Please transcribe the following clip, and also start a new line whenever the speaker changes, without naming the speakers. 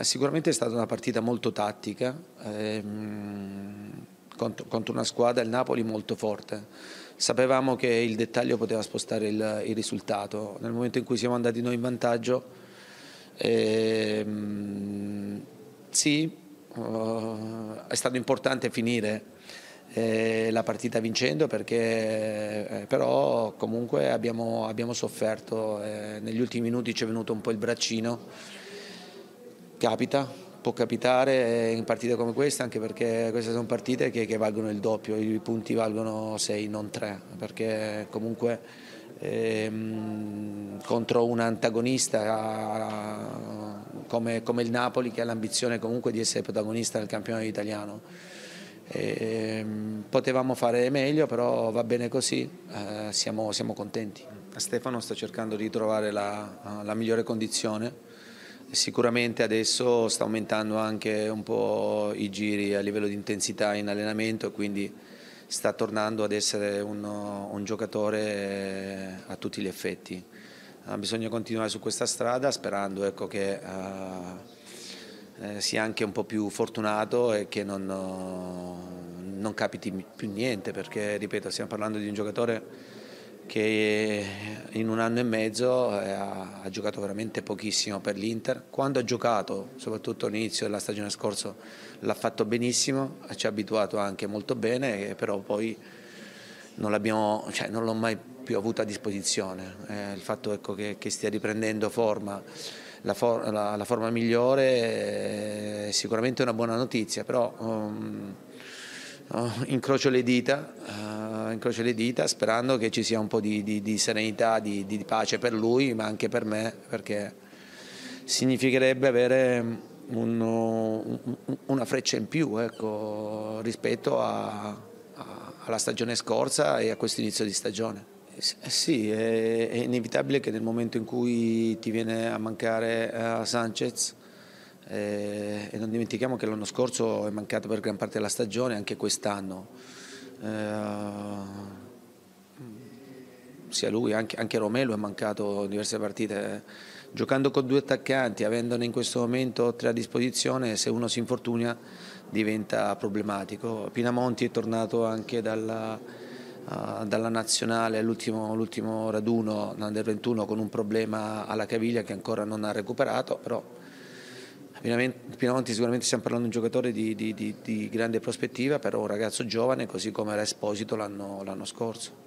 Eh, sicuramente è stata una partita molto tattica ehm, contro, contro, una squadra, il Napoli, molto forte. Sapevamo che il dettaglio poteva spostare il, il risultato. Nel momento in cui siamo andati noi in vantaggio, ehm, sì, uh, è stato importante finire eh, la partita vincendo perché eh, però comunque abbiamo, abbiamo sofferto. Eh, negli ultimi minuti ci è venuto un po' il braccino Capita, può capitare in partite come questa, anche perché queste sono partite che, che valgono il doppio, i punti valgono 6, non 3, perché comunque ehm, contro un antagonista come, come il Napoli che ha l'ambizione comunque di essere protagonista nel campionato italiano. E, ehm, potevamo fare meglio, però va bene così, eh, siamo, siamo, contenti. Stefano sta cercando di trovare la, la migliore condizione Sicuramente adesso sta aumentando anche un po' i giri a livello di intensità in allenamento, quindi sta tornando ad essere uno, un giocatore eh, a tutti gli effetti. Ah, bisogna continuare su questa strada sperando ecco, che uh, sia anche un po' più fortunato e che non, non capiti più niente, perché ripeto, stiamo parlando di un giocatore che in un anno e mezzo eh, ha, ha giocato veramente pochissimo per l'Inter. Quando ha giocato, soprattutto all'inizio della stagione scorsa, l'ha fatto benissimo, ci ha abituato anche molto bene, eh, però poi non, cioè, non l'ho mai più avuto a disposizione. Eh, il fatto ecco, che, che, stia riprendendo forma, la, for, la, la forma migliore eh, è sicuramente una buona notizia, però... Um, Oh, incrocio, le dita, uh, incrocio le dita sperando che ci sia un po' di, di, di serenità, di, di, pace per lui ma anche per me perché significherebbe avere uno, una freccia in più ecco, rispetto a, a, alla stagione scorsa e a questo inizio di stagione. Eh sì, è, è inevitabile che nel momento in cui ti viene a mancare uh, Sanchez eh, e non dimentichiamo che l'anno scorso è mancato per gran parte della stagione, anche quest'anno. Eh, sia lui, anche, anche Romelo è mancato in diverse partite. Giocando con due attaccanti, avendone in questo momento tre a disposizione, se uno si infortuna diventa problematico. Pinamonti è tornato anche dalla, uh, dalla nazionale all'ultimo raduno, del 21, con un problema alla caviglia che ancora non ha recuperato, però Pinamonti sicuramente stiamo parlando di un giocatore di, di, di, di grande prospettiva, però un ragazzo giovane così come era Esposito l'anno scorso.